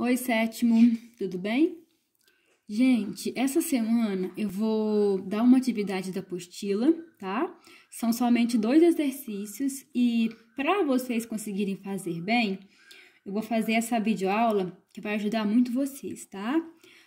Oi, sétimo, tudo bem? Gente, essa semana eu vou dar uma atividade da apostila, tá? São somente dois exercícios e para vocês conseguirem fazer bem, eu vou fazer essa videoaula que vai ajudar muito vocês, tá?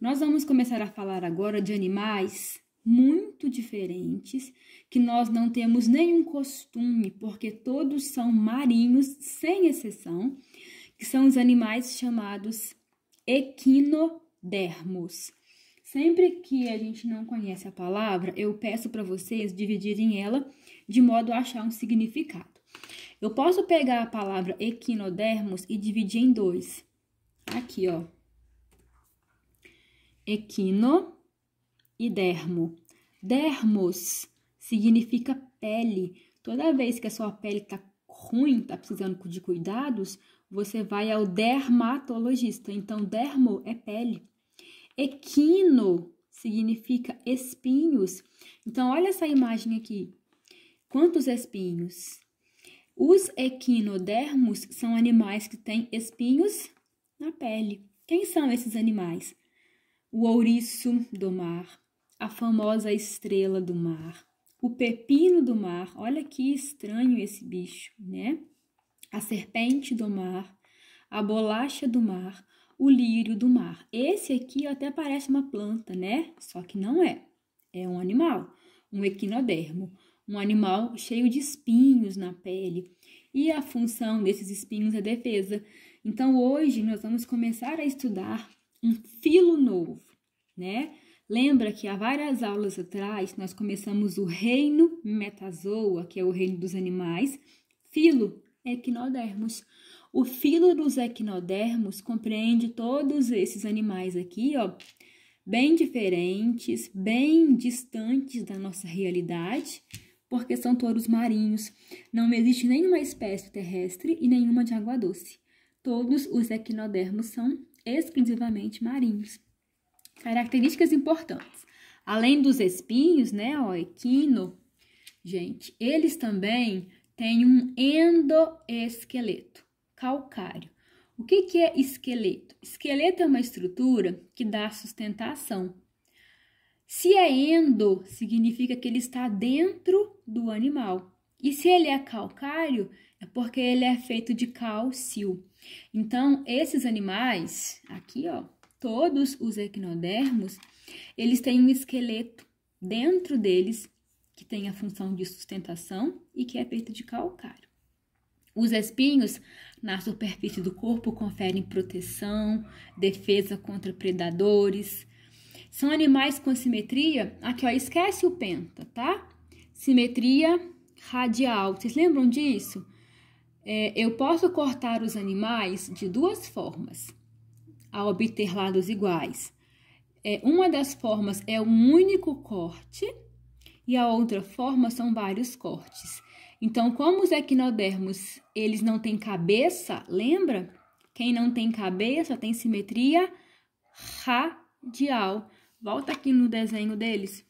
Nós vamos começar a falar agora de animais muito diferentes que nós não temos nenhum costume, porque todos são marinhos, sem exceção que são os animais chamados equinodermos. Sempre que a gente não conhece a palavra, eu peço para vocês dividirem ela de modo a achar um significado. Eu posso pegar a palavra equinodermos e dividir em dois. Aqui, ó. Equino e dermo. Dermos significa pele. Toda vez que a sua pele tá ruim, tá precisando de cuidados, você vai ao dermatologista. Então, dermo é pele. Equino significa espinhos. Então, olha essa imagem aqui. Quantos espinhos? Os equinodermos são animais que têm espinhos na pele. Quem são esses animais? O ouriço do mar, a famosa estrela do mar, o pepino do mar. Olha que estranho esse bicho, né? a serpente do mar, a bolacha do mar, o lírio do mar. Esse aqui até parece uma planta, né? Só que não é. É um animal, um equinodermo, um animal cheio de espinhos na pele. E a função desses espinhos é defesa. Então hoje nós vamos começar a estudar um filo novo, né? Lembra que há várias aulas atrás nós começamos o reino metazoa, que é o reino dos animais, filo equinodermos. O filo dos equinodermos compreende todos esses animais aqui, ó, bem diferentes, bem distantes da nossa realidade, porque são todos marinhos. Não existe nenhuma espécie terrestre e nenhuma de água doce. Todos os equinodermos são exclusivamente marinhos. Características importantes. Além dos espinhos, né, ó, equino, gente, eles também tem um endoesqueleto calcário. O que, que é esqueleto? Esqueleto é uma estrutura que dá sustentação. Se é endo, significa que ele está dentro do animal. E se ele é calcário é porque ele é feito de cálcio. Então, esses animais, aqui ó, todos os equinodermos, eles têm um esqueleto dentro deles que tem a função de sustentação e que é feita de calcário. Os espinhos na superfície do corpo conferem proteção, defesa contra predadores. São animais com simetria. Aqui, ó, esquece o penta, tá? Simetria radial. Vocês lembram disso? É, eu posso cortar os animais de duas formas, a obter lados iguais. É, uma das formas é um único corte e a outra forma são vários cortes. Então, como os equinodermos, eles não têm cabeça, lembra? Quem não tem cabeça tem simetria radial. Volta aqui no desenho deles.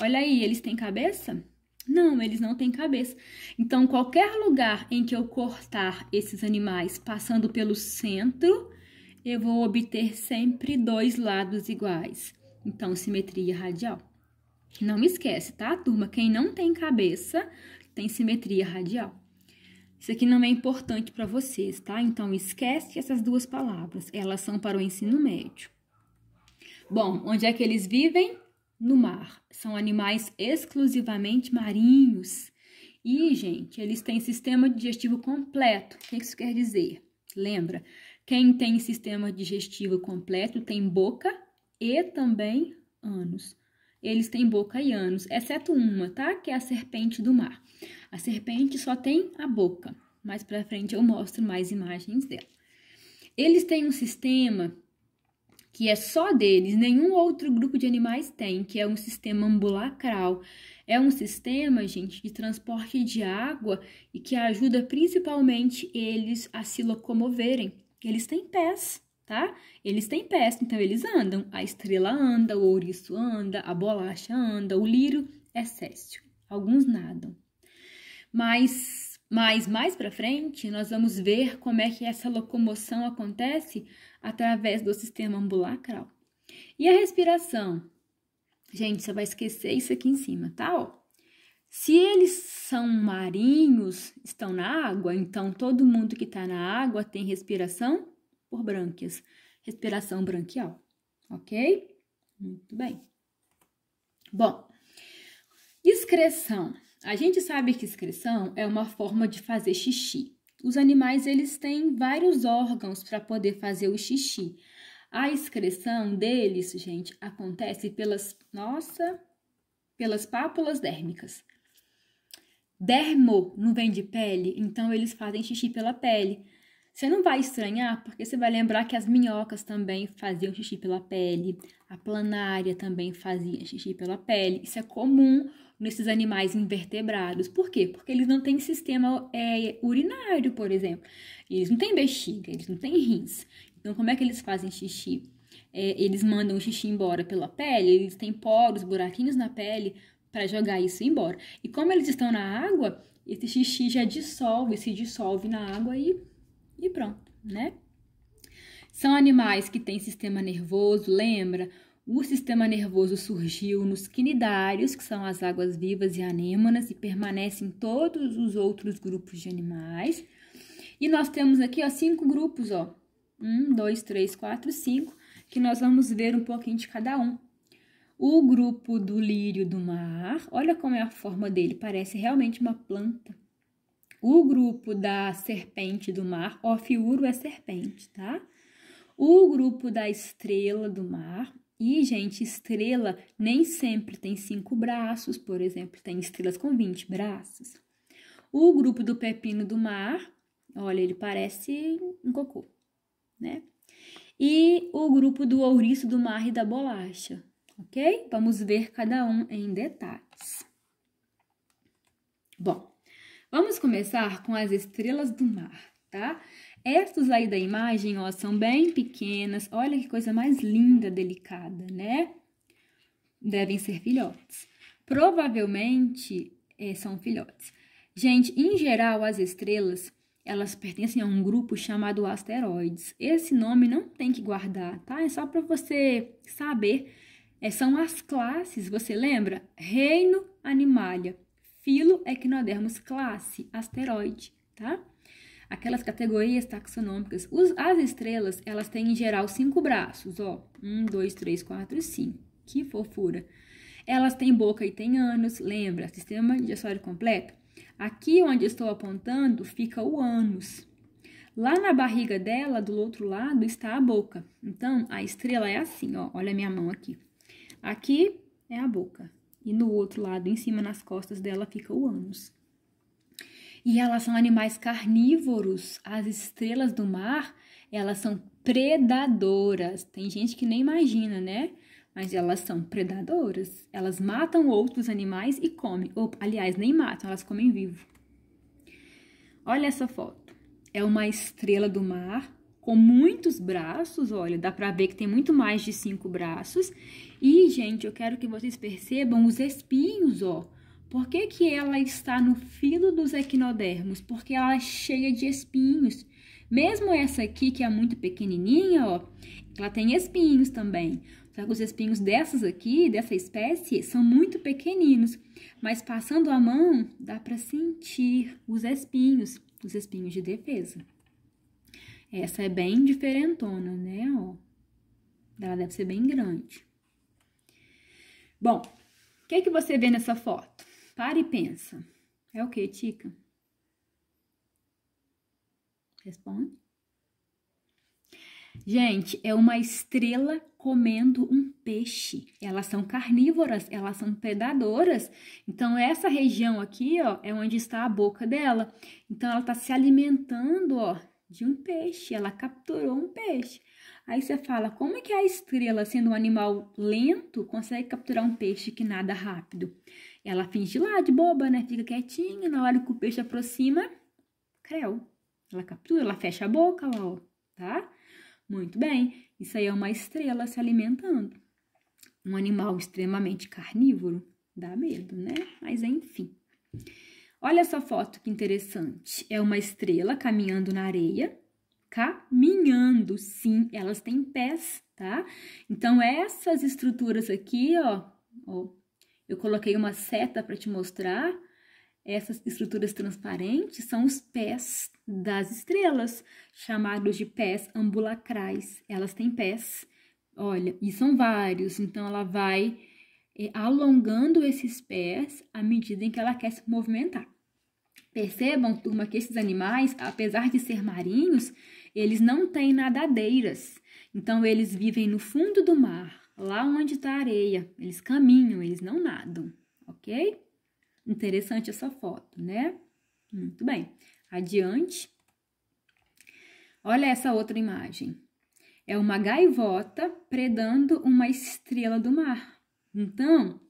Olha aí, eles têm cabeça? Não, eles não têm cabeça. Então, qualquer lugar em que eu cortar esses animais passando pelo centro, eu vou obter sempre dois lados iguais. Então, simetria radial. Não esquece, tá, turma? Quem não tem cabeça tem simetria radial. Isso aqui não é importante para vocês, tá? Então esquece essas duas palavras. Elas são para o ensino médio. Bom, onde é que eles vivem? No mar. São animais exclusivamente marinhos. E, gente, eles têm sistema digestivo completo. O que isso quer dizer? Lembra? Quem tem sistema digestivo completo tem boca e também ânus. Eles têm boca e anos, exceto uma, tá? Que é a serpente do mar. A serpente só tem a boca. Mais para frente eu mostro mais imagens dela. Eles têm um sistema que é só deles, nenhum outro grupo de animais tem, que é um sistema ambulacral. É um sistema, gente, de transporte de água e que ajuda principalmente eles a se locomoverem. Eles têm pés tá? Eles têm pés, então eles andam. A estrela anda, o ouriço anda, a bolacha anda, o lírio é céstio. Alguns nadam. Mas, mas mais para frente, nós vamos ver como é que essa locomoção acontece através do sistema ambulacral. E a respiração? Gente, você vai esquecer isso aqui em cima, tá? Ó. Se eles são marinhos, estão na água, então todo mundo que está na água tem respiração por brânquias, respiração branquial, ok? Muito bem. Bom, excreção. A gente sabe que excreção é uma forma de fazer xixi. Os animais eles têm vários órgãos para poder fazer o xixi. A excreção deles, gente, acontece pelas, nossa, pelas pápulas dérmicas. Dermo não vem de pele, então eles fazem xixi pela pele. Você não vai estranhar, porque você vai lembrar que as minhocas também faziam xixi pela pele, a planária também fazia xixi pela pele. Isso é comum nesses animais invertebrados. Por quê? Porque eles não têm sistema é, urinário, por exemplo. Eles não têm bexiga, eles não têm rins. Então, como é que eles fazem xixi? É, eles mandam o xixi embora pela pele, eles têm poros, buraquinhos na pele para jogar isso embora. E como eles estão na água, esse xixi já dissolve, se dissolve na água e e pronto, né? São animais que têm sistema nervoso, lembra? O sistema nervoso surgiu nos quinidários, que são as águas vivas e anêmonas, e permanece em todos os outros grupos de animais. E nós temos aqui, ó, cinco grupos, ó. Um, dois, três, quatro, cinco, que nós vamos ver um pouquinho de cada um. O grupo do lírio do mar, olha como é a forma dele, parece realmente uma planta. O grupo da serpente do mar, Ofiuro é serpente, tá? O grupo da estrela do mar. E, gente, estrela nem sempre tem cinco braços, por exemplo, tem estrelas com 20 braços. O grupo do pepino do mar, olha, ele parece um cocô, né? E o grupo do ouriço do mar e da bolacha, ok? Vamos ver cada um em detalhes. Bom, Vamos começar com as estrelas do mar, tá? Estas aí da imagem, ó, são bem pequenas. Olha que coisa mais linda, delicada, né? Devem ser filhotes. Provavelmente é, são filhotes. Gente, em geral, as estrelas, elas pertencem a um grupo chamado asteroides. Esse nome não tem que guardar, tá? É só para você saber. É, são as classes, você lembra? Reino Animalia. Filo, equinodermos, classe, asteroide, tá? Aquelas categorias taxonômicas. Os, as estrelas, elas têm em geral cinco braços, ó. Um, dois, três, quatro, cinco. Que fofura. Elas têm boca e têm ânus, lembra? Sistema digestório completo. Aqui onde estou apontando fica o ânus. Lá na barriga dela, do outro lado, está a boca. Então, a estrela é assim, ó. Olha a minha mão aqui. Aqui é a boca e no outro lado, em cima nas costas dela, fica o ânus. E elas são animais carnívoros, as estrelas do mar, elas são predadoras. Tem gente que nem imagina, né? Mas elas são predadoras. Elas matam outros animais e comem. Ou, aliás, nem matam, elas comem vivo. Olha essa foto. É uma estrela do mar com muitos braços, olha, dá pra ver que tem muito mais de cinco braços. E, gente, eu quero que vocês percebam os espinhos, ó. Por que, que ela está no filo dos equinodermos? Porque ela é cheia de espinhos. Mesmo essa aqui, que é muito pequenininha, ó, ela tem espinhos também. Só que os espinhos dessas aqui, dessa espécie, são muito pequeninos. Mas passando a mão, dá para sentir os espinhos, os espinhos de defesa. Essa é bem diferentona, né? Ó, ela deve ser bem grande. Bom, o que, é que você vê nessa foto? Para e pensa. É o que, Tica? Responde. Gente, é uma estrela comendo um peixe. Elas são carnívoras, elas são predadoras. Então, essa região aqui, ó, é onde está a boca dela. Então, ela está se alimentando, ó, de um peixe, ela capturou um peixe. Aí você fala, como é que a estrela, sendo um animal lento, consegue capturar um peixe que nada rápido? Ela finge lá de boba, né? Fica quietinha, na hora que o peixe aproxima, creu. Ela captura, ela fecha a boca, ó, tá? Muito bem, isso aí é uma estrela se alimentando. Um animal extremamente carnívoro, dá medo, né? Mas enfim. Olha essa foto que interessante. É uma estrela caminhando na areia. Caminhando, sim, elas têm pés, tá? Então, essas estruturas aqui, ó, ó eu coloquei uma seta para te mostrar. Essas estruturas transparentes são os pés das estrelas, chamados de pés ambulacrais. Elas têm pés, olha, e são vários, então ela vai alongando esses pés à medida em que ela quer se movimentar. Percebam, turma, que esses animais, apesar de ser marinhos, eles não têm nadadeiras. Então, eles vivem no fundo do mar, lá onde está a areia. Eles caminham, eles não nadam, ok? Interessante essa foto, né? Muito bem. Adiante. Olha essa outra imagem. É uma gaivota predando uma estrela do mar. Então, o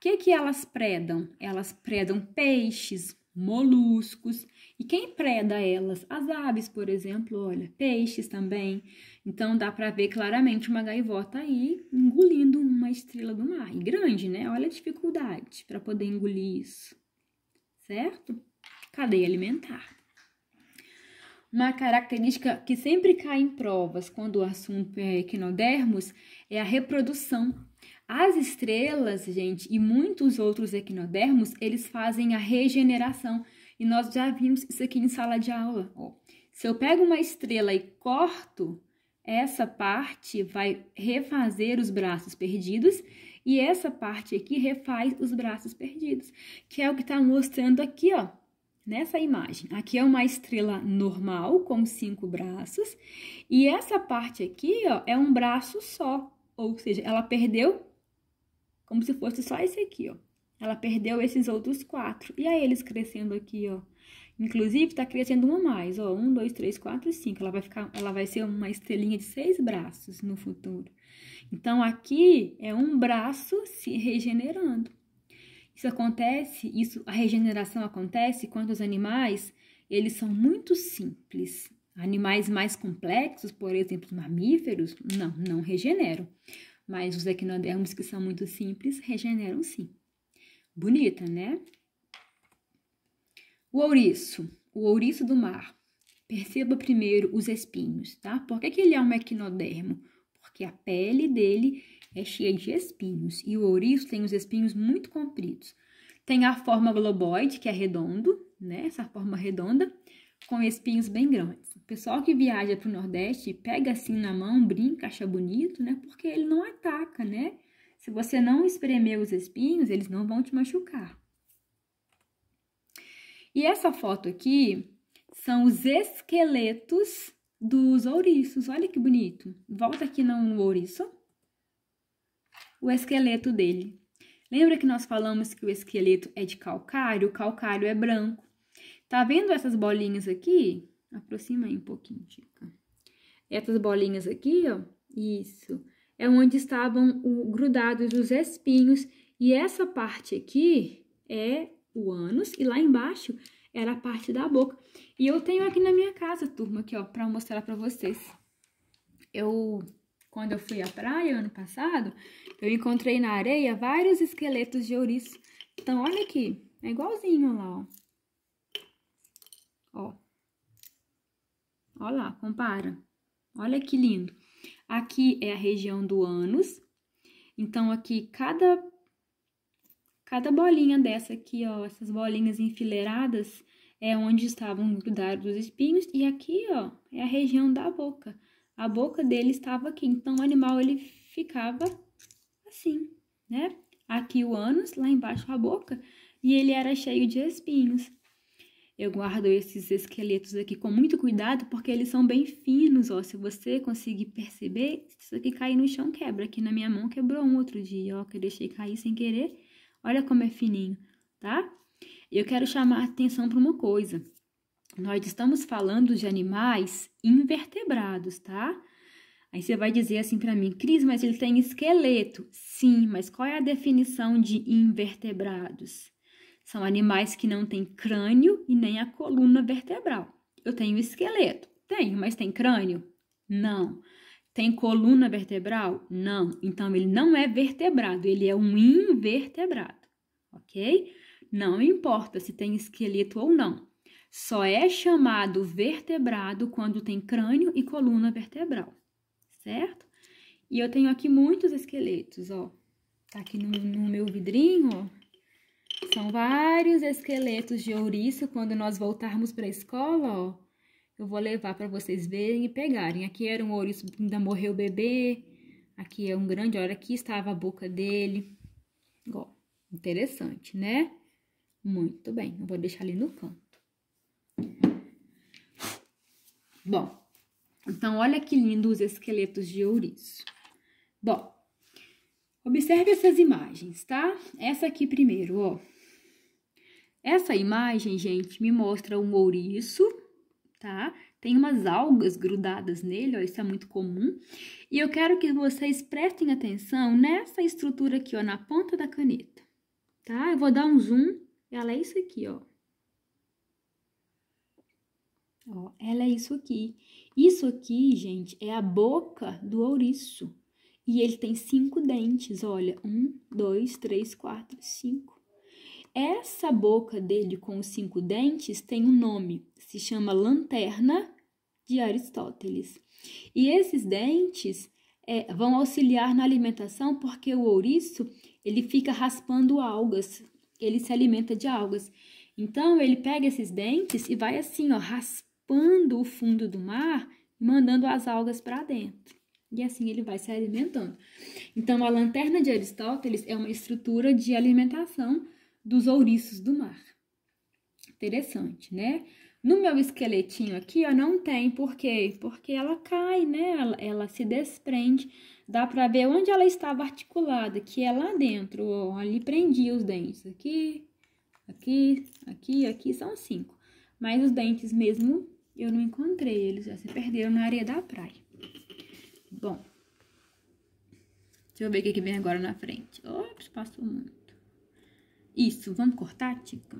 que, que elas predam? Elas predam peixes, moluscos. E quem preda elas? As aves, por exemplo, olha, peixes também. Então dá para ver claramente uma gaivota aí engolindo uma estrela do mar. E grande, né? Olha a dificuldade para poder engolir isso. Certo? Cadeia alimentar. Uma característica que sempre cai em provas quando o assunto é equinodermos é a reprodução as estrelas, gente, e muitos outros equinodermos, eles fazem a regeneração. E nós já vimos isso aqui em sala de aula. Ó. Se eu pego uma estrela e corto, essa parte vai refazer os braços perdidos e essa parte aqui refaz os braços perdidos, que é o que está mostrando aqui, ó, nessa imagem. Aqui é uma estrela normal com cinco braços e essa parte aqui, ó, é um braço só, ou seja, ela perdeu como se fosse só esse aqui, ó. Ela perdeu esses outros quatro. E aí, eles crescendo aqui, ó. Inclusive, tá crescendo uma mais, ó. Um, dois, três, quatro, cinco. Ela vai ficar, ela vai ser uma estrelinha de seis braços no futuro. Então, aqui é um braço se regenerando. Isso acontece, isso, a regeneração acontece quando os animais, eles são muito simples. Animais mais complexos, por exemplo, mamíferos, não, não regeneram mas os equinodermos que são muito simples regeneram sim. Bonita, né? O ouriço, o ouriço do mar. Perceba primeiro os espinhos, tá? Por que, que ele é um equinodermo? Porque a pele dele é cheia de espinhos e o ouriço tem os espinhos muito compridos. Tem a forma globoide, que é redondo, né? Essa forma redonda com espinhos bem grandes. O pessoal que viaja para o Nordeste pega assim na mão, brinca, acha bonito, né? Porque ele não ataca, né? Se você não espremer os espinhos, eles não vão te machucar. E essa foto aqui são os esqueletos dos ouriços. Olha que bonito. Volta aqui no ouriço. O esqueleto dele. Lembra que nós falamos que o esqueleto é de calcário? O calcário é branco. Tá vendo essas bolinhas aqui? Aproxima aí um pouquinho, Chica. Essas bolinhas aqui, ó. Isso. É onde estavam o, grudados os espinhos. E essa parte aqui é o ânus. E lá embaixo era a parte da boca. E eu tenho aqui na minha casa, turma, aqui, ó, pra mostrar pra vocês. Eu quando eu fui à praia ano passado, eu encontrei na areia vários esqueletos de ouriço. Então, olha aqui, é igualzinho lá, ó. Ó. Olha lá, compara. Olha que lindo. Aqui é a região do ânus. Então, aqui, cada, cada bolinha dessa aqui, ó, essas bolinhas enfileiradas, é onde estavam grudados os espinhos. E aqui, ó, é a região da boca. A boca dele estava aqui. Então, o animal, ele ficava assim, né? Aqui o ânus, lá embaixo a boca. E ele era cheio de espinhos. Eu guardo esses esqueletos aqui com muito cuidado porque eles são bem finos, ó. Se você conseguir perceber, isso aqui cair no chão quebra. Aqui na minha mão quebrou um outro dia, ó, que eu deixei cair sem querer. Olha como é fininho, tá? Eu quero chamar a atenção para uma coisa. Nós estamos falando de animais invertebrados, tá? Aí você vai dizer assim para mim, Cris, mas ele tem esqueleto. Sim, mas qual é a definição de invertebrados? São animais que não têm crânio e nem a coluna vertebral. Eu tenho esqueleto? Tenho, mas tem crânio? Não. Tem coluna vertebral? Não. Então ele não é vertebrado, ele é um invertebrado, ok? Não importa se tem esqueleto ou não. Só é chamado vertebrado quando tem crânio e coluna vertebral, certo? E eu tenho aqui muitos esqueletos, ó. Tá aqui no, no meu vidrinho, ó. São vários esqueletos de ouriço. Quando nós voltarmos para a escola, ó, eu vou levar para vocês verem e pegarem. Aqui era um ouriço que ainda morreu o bebê. Aqui é um grande, olha, aqui estava a boca dele. Ó, interessante, né? Muito bem, eu vou deixar ali no canto. Bom, então olha que lindo os esqueletos de ouriço. Bom, observe essas imagens, tá? Essa aqui primeiro, ó. Essa imagem, gente, me mostra um ouriço, tá? Tem umas algas grudadas nele, ó, isso é muito comum. E eu quero que vocês prestem atenção nessa estrutura aqui, ó, na ponta da caneta, tá? Eu vou dar um zoom, ela é isso aqui, ó. Ó, ela é isso aqui. Isso aqui, gente, é a boca do ouriço. E ele tem cinco dentes, olha. Um, dois, três, quatro, cinco. Essa boca dele com os cinco dentes tem um nome, se chama lanterna de Aristóteles. E esses dentes é, vão auxiliar na alimentação porque o ouriço ele fica raspando algas, ele se alimenta de algas. Então ele pega esses dentes e vai assim, ó, raspando o fundo do mar, mandando as algas para dentro. E assim ele vai se alimentando. Então a lanterna de Aristóteles é uma estrutura de alimentação dos ouriços do mar. Interessante, né? No meu esqueletinho aqui, ó, não tem. Por quê? Porque ela cai, né? Ela, ela se desprende. Dá pra ver onde ela estava articulada, que é lá dentro. Ó, ali prendia os dentes. Aqui, aqui, aqui, aqui. São cinco. Mas os dentes mesmo eu não encontrei. Eles já se perderam na areia da praia. Bom. Deixa eu ver o que, que vem agora na frente. Ops, passou muito. Isso, vamos cortar, Tica?